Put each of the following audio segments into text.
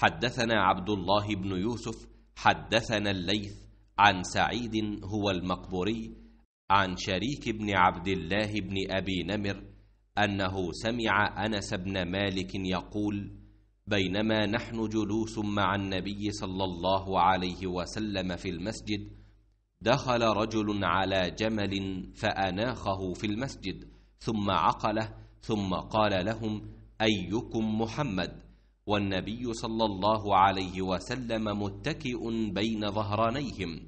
حدثنا عبد الله بن يوسف حدثنا الليث عن سعيد هو المقبوري عن شريك بن عبد الله بن أبي نمر أنه سمع أنس بن مالك يقول بينما نحن جلوس مع النبي صلى الله عليه وسلم في المسجد دخل رجل على جمل فأناخه في المسجد ثم عقله ثم قال لهم أيكم محمد؟ والنبي صلى الله عليه وسلم متكئ بين ظهرانيهم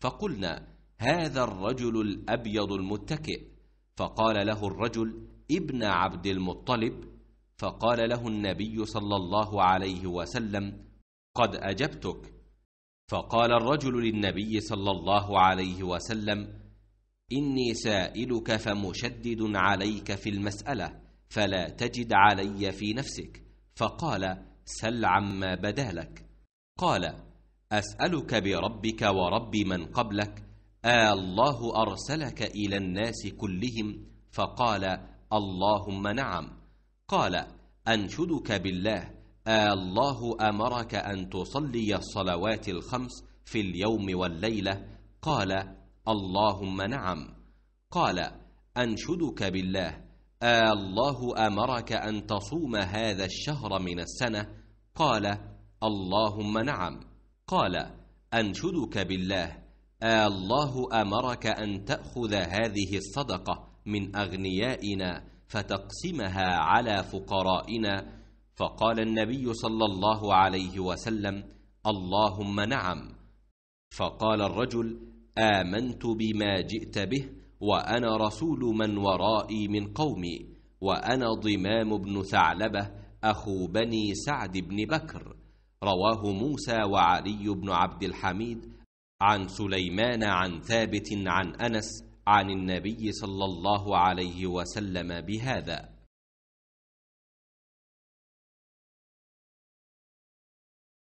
فقلنا هذا الرجل الأبيض المتكئ فقال له الرجل ابن عبد المطلب فقال له النبي صلى الله عليه وسلم قد أجبتك فقال الرجل للنبي صلى الله عليه وسلم إني سائلك فمشدد عليك في المسألة فلا تجد علي في نفسك فقال سل عما بدا لك قال أسألك بربك ورب من قبلك آه الله أرسلك إلى الناس كلهم فقال اللهم نعم قال أنشدك بالله آه الله أمرك أن تصلي الصلوات الخمس في اليوم والليلة قال اللهم نعم قال أنشدك بالله الله امرك ان تصوم هذا الشهر من السنه قال اللهم نعم قال انشدك بالله الله امرك ان تاخذ هذه الصدقه من اغنيائنا فتقسمها على فقرائنا فقال النبي صلى الله عليه وسلم اللهم نعم فقال الرجل امنت بما جئت به وأنا رسول من ورائي من قومي وأنا ضمام بن ثعلبة أخو بني سعد بن بكر رواه موسى وعلي بن عبد الحميد عن سليمان عن ثابت عن أنس عن النبي صلى الله عليه وسلم بهذا